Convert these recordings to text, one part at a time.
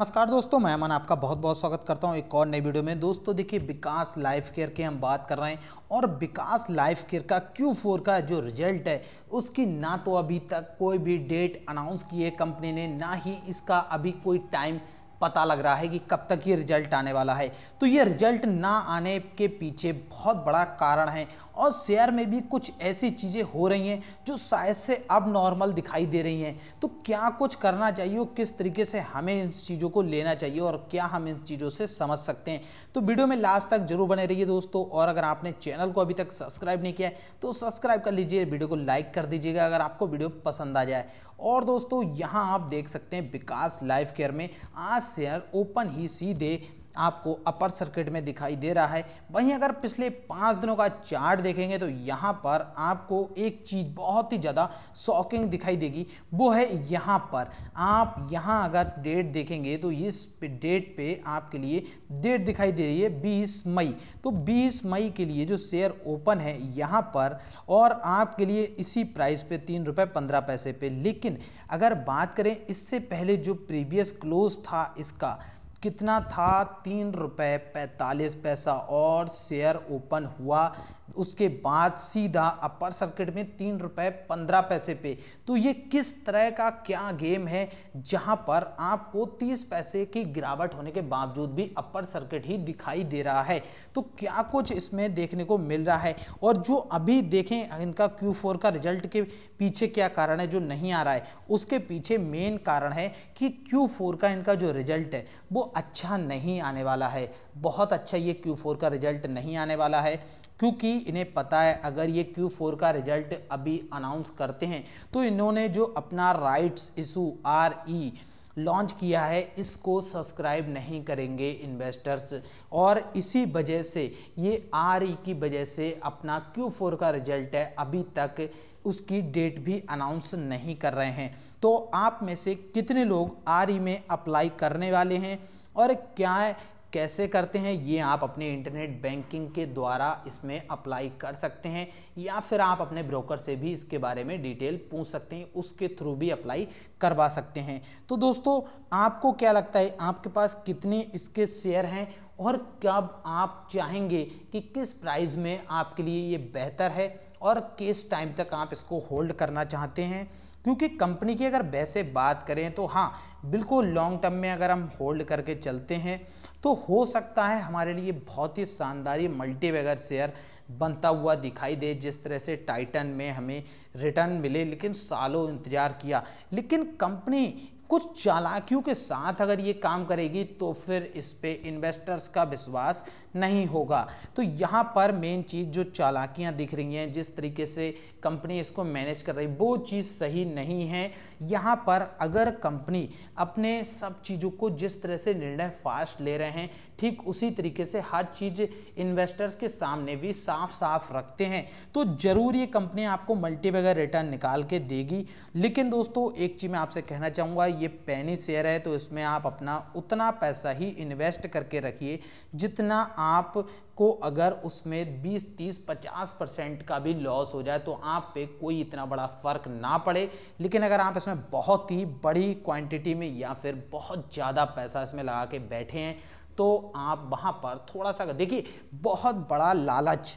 नमस्कार दोस्तों मैं अमन आपका बहुत बहुत स्वागत करता हूं एक और नई वीडियो में दोस्तों देखिए विकास लाइफ केयर की हम बात कर रहे हैं और विकास लाइफ केयर का Q4 का जो रिजल्ट है उसकी ना तो अभी तक कोई भी डेट अनाउंस की है कंपनी ने ना ही इसका अभी कोई टाइम पता लग रहा है कि कब तक ये रिजल्ट आने वाला है तो ये रिजल्ट ना आने के पीछे बहुत बड़ा कारण है और शेयर में भी कुछ ऐसी चीज़ें हो रही हैं जो शायद से अब नॉर्मल दिखाई दे रही हैं तो क्या कुछ करना चाहिए और किस तरीके से हमें इन चीज़ों को लेना चाहिए और क्या हम इन चीज़ों से समझ सकते हैं तो वीडियो में लास्ट तक जरूर बने रहिए दोस्तों और अगर आपने चैनल को अभी तक सब्सक्राइब नहीं किया है तो सब्सक्राइब कर लीजिए वीडियो को लाइक कर दीजिएगा अगर आपको वीडियो पसंद आ जाए और दोस्तों यहाँ आप देख सकते हैं विकास लाइफ केयर में आज शेयर ओपन ही सीधे आपको अपर सर्किट में दिखाई दे रहा है वहीं अगर पिछले पाँच दिनों का चार्ट देखेंगे तो यहाँ पर आपको एक चीज़ बहुत ही ज़्यादा शॉकिंग दिखाई देगी वो है यहाँ पर आप यहाँ अगर डेट देखेंगे तो इस डेट पे आपके लिए डेट दिखाई दे रही है बीस मई तो बीस मई के लिए जो शेयर ओपन है यहाँ पर और आपके लिए इसी प्राइस पे तीन रुपये पंद्रह पैसे पे लेकिन अगर बात करें इससे पहले जो प्रीवियस क्लोज था इसका कितना था तीन रुपये पैंतालीस पैसा और शेयर ओपन हुआ उसके बाद सीधा अपर सर्किट में तीन रुपये पंद्रह पैसे पे तो ये किस तरह का क्या गेम है जहां पर आपको तीस पैसे की गिरावट होने के बावजूद भी अपर सर्किट ही दिखाई दे रहा है तो क्या कुछ इसमें देखने को मिल रहा है और जो अभी देखें इनका Q4 का रिजल्ट के पीछे क्या कारण है जो नहीं आ रहा है उसके पीछे मेन कारण है कि क्यू का इनका जो रिजल्ट है वो अच्छा नहीं आने वाला है बहुत अच्छा ये Q4 का रिजल्ट नहीं आने वाला है क्योंकि इन्हें पता है अगर ये Q4 का रिजल्ट अभी अनाउंस करते हैं तो इन्होंने जो अपना rights issue R E launch किया है इसको सब्सक्राइब नहीं करेंगे इन्वेस्टर्स और इसी वजह से ये आर ई e की वजह से अपना Q4 का रिजल्ट है अभी तक उसकी डेट भी अनाउंस नहीं कर रहे हैं तो आप में से कितने लोग आर ई e में अप्लाई करने वाले हैं और क्या है कैसे करते हैं ये आप अपने इंटरनेट बैंकिंग के द्वारा इसमें अप्लाई कर सकते हैं या फिर आप अपने ब्रोकर से भी इसके बारे में डिटेल पूछ सकते हैं उसके थ्रू भी अप्लाई करवा सकते हैं तो दोस्तों आपको क्या लगता है आपके पास कितने इसके शेयर हैं और कब आप चाहेंगे कि किस प्राइस में आपके लिए ये बेहतर है और किस टाइम तक आप इसको होल्ड करना चाहते हैं क्योंकि कंपनी की अगर वैसे बात करें तो हाँ बिल्कुल लॉन्ग टर्म में अगर हम होल्ड करके चलते हैं तो हो सकता है हमारे लिए बहुत ही शानदारी मल्टीवेगर शेयर बनता हुआ दिखाई दे जिस तरह से टाइटन में हमें रिटर्न मिले लेकिन सालों इंतज़ार किया लेकिन कंपनी कुछ चालाकियों के साथ अगर ये काम करेगी तो फिर इस पर इन्वेस्टर्स का विश्वास नहीं होगा तो यहाँ पर मेन चीज़ जो चालाकियाँ दिख रही हैं जिस तरीके से कंपनी इसको मैनेज कर रही वो चीज़ सही नहीं है यहाँ पर अगर कंपनी अपने सब चीज़ों को जिस तरह से निर्णय फास्ट ले रहे हैं ठीक उसी तरीके से हर चीज़ इन्वेस्टर्स के सामने भी साफ साफ रखते हैं तो ज़रूर ये कंपनी आपको मल्टीपेगर रिटर्न निकाल के देगी लेकिन दोस्तों एक चीज़ मैं आपसे कहना चाहूँगा ये पैनी शेयर है तो इसमें आप अपना उतना पैसा ही इन्वेस्ट करके रखिए जितना आप को अगर उसमें 20, 30, 50 परसेंट का भी लॉस हो जाए तो आप पे कोई इतना बड़ा फर्क ना पड़े लेकिन अगर आप इसमें बहुत ही बड़ी क्वांटिटी में या फिर बहुत ज़्यादा पैसा इसमें लगा के बैठे हैं तो आप वहाँ पर थोड़ा सा देखिए बहुत बड़ा लालच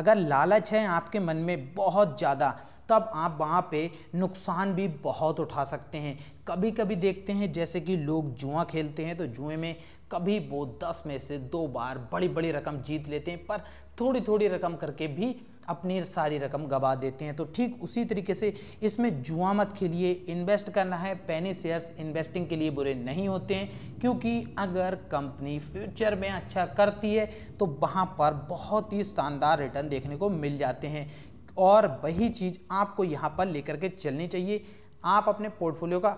अगर लालच है आपके मन में बहुत ज़्यादा तब आप वहाँ पे नुकसान भी बहुत उठा सकते हैं कभी कभी देखते हैं जैसे कि लोग जुआ खेलते हैं तो जुए में कभी वो दस में से दो बार बड़ी बड़ी रकम जीत लेते हैं पर थोड़ी थोड़ी रकम करके भी अपनी सारी रकम गवा देते हैं तो ठीक उसी तरीके से इसमें जुआ मत खेलिए इन्वेस्ट करना है पैनी शेयर्स इन्वेस्टिंग के लिए बुरे नहीं होते हैं क्योंकि अगर कंपनी फ्यूचर में अच्छा करती है तो वहाँ पर बहुत ही शानदार रिटर्न देखने को मिल जाते हैं और वही चीज़ आपको यहाँ पर लेकर के चलनी चाहिए आप अपने पोर्टफोलियो का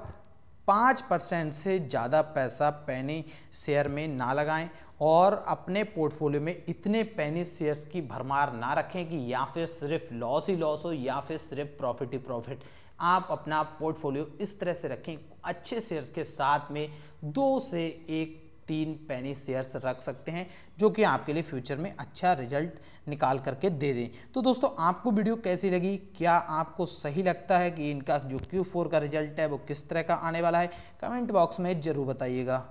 पाँच परसेंट से ज़्यादा पैसा पैनी शेयर में ना लगाएं और अपने पोर्टफोलियो में इतने पैनी शेयर्स की भरमार ना रखें कि या फिर सिर्फ लॉस ही लॉस हो या फिर सिर्फ प्रॉफिट ही प्रॉफिट आप अपना पोर्टफोलियो इस तरह से रखें अच्छे शेयर्स के साथ में दो से एक तीन पैनी शेयर्स रख सकते हैं जो कि आपके लिए फ्यूचर में अच्छा रिजल्ट निकाल करके दे दें तो दोस्तों आपको वीडियो कैसी लगी क्या आपको सही लगता है कि इनका जो Q4 का रिजल्ट है वो किस तरह का आने वाला है कमेंट बॉक्स में ज़रूर बताइएगा